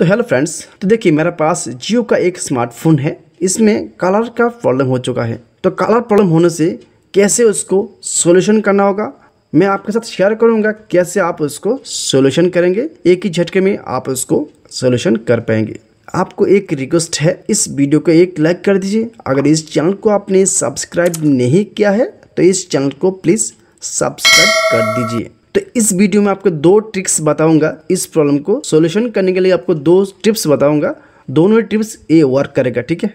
तो hello friends तो देखिए मेरे पास जियो का एक स्मार्टफोन है इसमें कलर का प्रॉब्लम हो चुका है तो कलर प्रॉब्लम होने से कैसे उसको सोल्यूशन करना होगा मैं आपके साथ शेयर करूंगा कैसे आप उसको सोल्यूशन करेंगे एक ही झटके में आप उसको सोल्यूशन कर पाएंगे आपको एक रिक्वेस्ट है इस वीडियो को एक लाइक कर दीजिए अगर इस चैनल को आपने सब्सक्राइब नहीं किया है तो इस चैनल को प्लीज़ सब्सक्राइब कर दीजिए तो इस वीडियो में आपको दो ट्रिक्स बताऊंगा इस प्रॉब्लम को सोल्यूशन करने के लिए आपको दो टिप्स बताऊंगा दोनों ही टिप्स ये वर्क करेगा ठीक है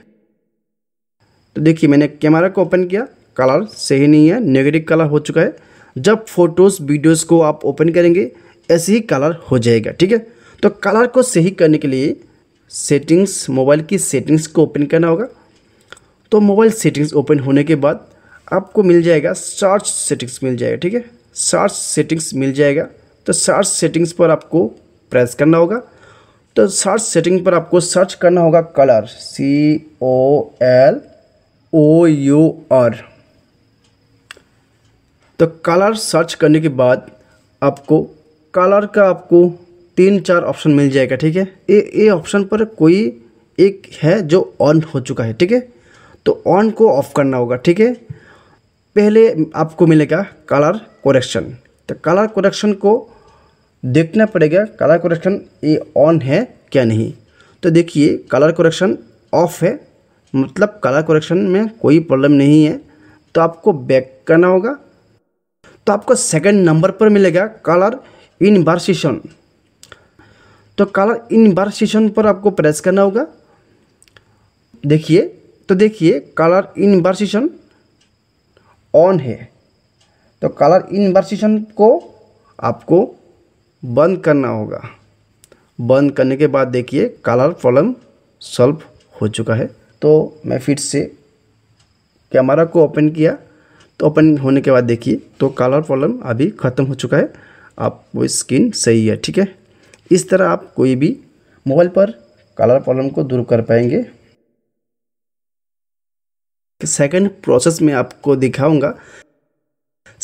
तो देखिए मैंने कैमरा को ओपन किया कलर सही नहीं है नेगेटिव कलर हो चुका है जब फोटोज़ वीडियोस को आप ओपन करेंगे ऐसे ही कलर हो जाएगा ठीक है तो कलर को सही करने के लिए सेटिंग्स मोबाइल की सेटिंग्स को ओपन करना होगा तो मोबाइल सेटिंग्स ओपन होने के बाद आपको मिल जाएगा चार्ज सेटिंग्स मिल जाएगा ठीक है सर्च सेटिंग्स मिल जाएगा तो सर्च सेटिंग्स पर आपको प्रेस करना होगा तो सर्च सेटिंग पर आपको सर्च करना होगा colour C O L O U R तो कलर सर्च करने के बाद आपको कलर का आपको तीन चार ऑप्शन मिल जाएगा ठीक है ये ये ऑप्शन पर कोई एक है जो ऑन हो चुका है ठीक है तो ऑन को ऑफ करना होगा ठीक है पहले आपको मिलेगा कलर कोरेक्शन तो कलर कोरेक्शन को देखना पड़ेगा कलर कोरेक्शन ये ऑन है क्या नहीं तो देखिए कलर कोरेक्शन ऑफ है मतलब कलर कोरेक्शन में कोई प्रॉब्लम नहीं है तो आपको बैक करना होगा तो आपको सेकंड नंबर पर मिलेगा कलर इनवर्सेशन तो कलर इनवर्सेशन पर आपको प्रेस करना होगा देखिए तो देखिए कलर इनवर्सेशन ऑन है तो कलर इन्वर्सेशन को आपको बंद करना होगा बंद करने के बाद देखिए कलर प्रॉब्लम सॉल्व हो चुका है तो मैं फिर से कैमरा को ओपन किया तो ओपन होने के बाद देखिए तो कलर प्रॉब्लम अभी ख़त्म हो चुका है आप वो स्क्रीन सही है ठीक है इस तरह आप कोई भी मोबाइल पर कलर प्रॉब्लम को दूर कर पाएंगे सेकंड प्रोसेस में आपको दिखाऊंगा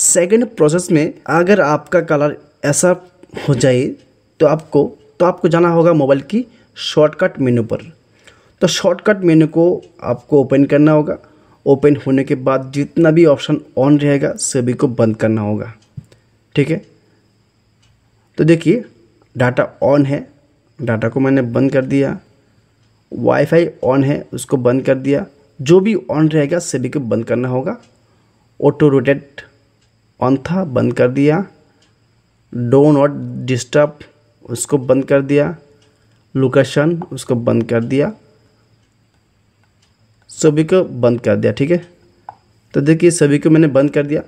सेकंड प्रोसेस में अगर आपका कलर ऐसा हो जाए तो आपको तो आपको जाना होगा मोबाइल की शॉर्टकट मेनू पर तो शॉर्टकट मेनू को आपको ओपन करना होगा ओपन होने के बाद जितना भी ऑप्शन ऑन रहेगा सभी को बंद करना होगा ठीक है तो देखिए डाटा ऑन है डाटा को मैंने बंद कर दिया वाईफाई ऑन है उसको बंद कर दिया जो भी ऑन रहेगा सभी को बंद करना होगा ऑटो रोटेट ऑन था बंद कर दिया डो नॉट डिस्टर्ब उसको बंद कर दिया लोकेशन उसको बंद कर दिया सभी को बंद कर दिया ठीक है तो देखिए सभी को मैंने बंद कर दिया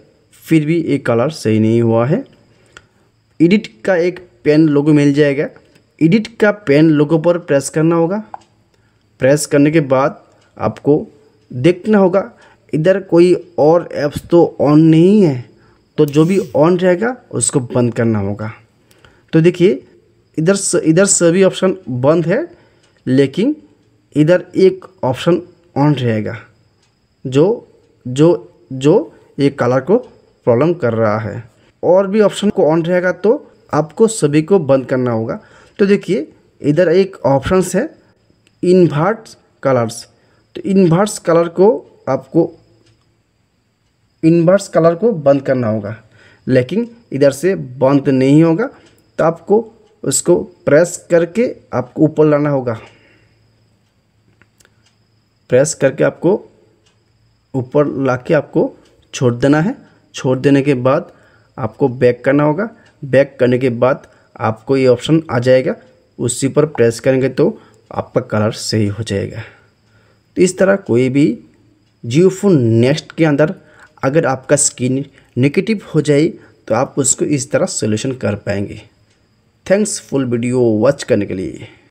फिर भी एक कलर सही नहीं हुआ है एडिट का एक पेन लोगो मिल जाएगा एडिट का पेन लोगो पर प्रेस करना होगा प्रेस करने के बाद आपको देखना होगा इधर कोई और ऐप्स तो ऑन नहीं है तो जो भी ऑन रहेगा उसको बंद करना होगा तो देखिए इधर स, इधर सभी ऑप्शन बंद है लेकिन इधर एक ऑप्शन ऑन रहेगा जो जो जो ये कलर को प्रॉब्लम कर रहा है और भी ऑप्शन को ऑन रहेगा तो आपको सभी को बंद करना होगा तो देखिए इधर एक ऑप्शन है इन्वर्ट कलर्स तो इन्वर्ट्स कलर को आपको इन्वर्स कलर को बंद करना होगा लेकिन इधर से बंद नहीं होगा तो आपको उसको प्रेस करके आपको ऊपर लाना होगा प्रेस करके आपको ऊपर ला के आपको छोड़ देना है छोड़ देने के बाद आपको बैक करना होगा बैक करने के बाद आपको ये ऑप्शन आ जाएगा उसी पर प्रेस करेंगे तो आपका कलर सही हो जाएगा तो इस तरह कोई भी जियो फोन नेक्स्ट के अंदर अगर आपका स्किन निगेटिव हो जाए तो आप उसको इस तरह सोल्यूशन कर पाएंगे थैंक्स फुल वीडियो वॉच करने के लिए